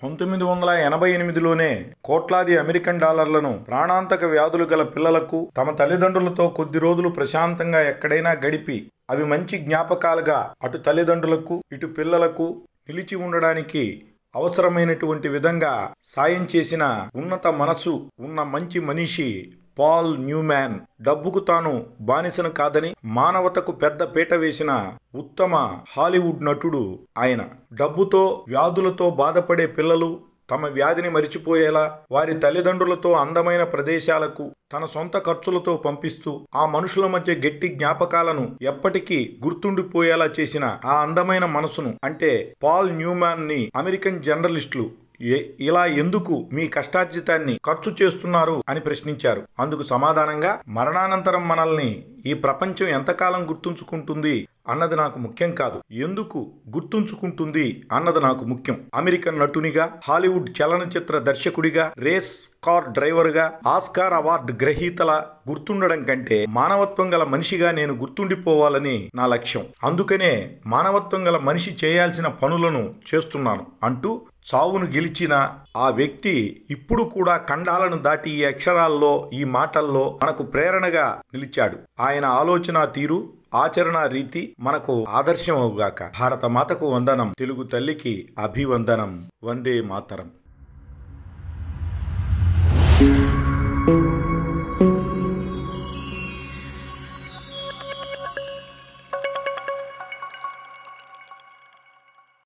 పంతొమ్మిది వందల ఎనభై ఎనిమిదిలోనే కోట్లాది అమెరికన్ డాలర్లను ప్రాణాంతక వ్యాధులు గల పిల్లలకు తమ తల్లిదండ్రులతో కొద్ది రోజులు ప్రశాంతంగా ఎక్కడైనా గడిపి అవి మంచి జ్ఞాపకాలుగా అటు తల్లిదండ్రులకు ఇటు పిల్లలకు నిలిచి ఉండడానికి అవసరమైనటువంటి విధంగా సాయం చేసిన ఉన్నత మనసు ఉన్న మంచి మనిషి పాల్ న్యూమ్యాన్ డబ్బుకు తాను బానిసను కాదని మానవతకు పెద్ద పీట వేసిన ఉత్తమ హాలీవుడ్ నటుడు ఆయన డబ్బుతో వ్యాధులతో బాధపడే పిల్లలు తమ వ్యాధిని మరిచిపోయేలా వారి తల్లిదండ్రులతో అందమైన ప్రదేశాలకు తన సొంత ఖర్చులతో పంపిస్తూ ఆ మనుషుల మధ్య గట్టి జ్ఞాపకాలను ఎప్పటికీ గుర్తుండిపోయేలా చేసిన ఆ అందమైన మనసును అంటే పాల్ న్యూమాన్ ని అమెరికన్ జర్నలిస్టులు ఇలా ఎందుకు మీ కష్టార్జితాన్ని ఖర్చు చేస్తున్నారు అని ప్రశ్నించారు అందుకు సమాధానంగా మరణానంతరం మనల్ని ఈ ప్రపంచం ఎంతకాలం గుర్తుంచుకుంటుంది అన్నది నాకు ముఖ్యం కాదు ఎందుకు గుర్తుంచుకుంటుంది అన్నది నాకు ముఖ్యం అమెరికన్ నటునిగా హాలీవుడ్ చలనచిత్ర దర్శకుడిగా రేస్ కార్ డ్రైవర్గా ఆస్కార్ అవార్డు గ్రహీతల గుర్తుండడం కంటే మానవత్వం గల మనిషిగా నేను గుర్తుండిపోవాలని నా లక్ష్యం అందుకనే మానవత్వం గల మనిషి చేయాల్సిన పనులను చేస్తున్నాను అంటూ చావును గెలిచిన ఆ వ్యక్తి ఇప్పుడు కూడా ఖండాలను దాటి ఈ అక్షరాల్లో ఈ మాటల్లో మనకు ప్రేరణగా నిలిచాడు ఆయన ఆలోచన తీరు ఆచరణ రీతి మనకు అవుగాక భారత మాతకు వందనం తెలుగు తల్లికి అభివందనం వందే మాతరం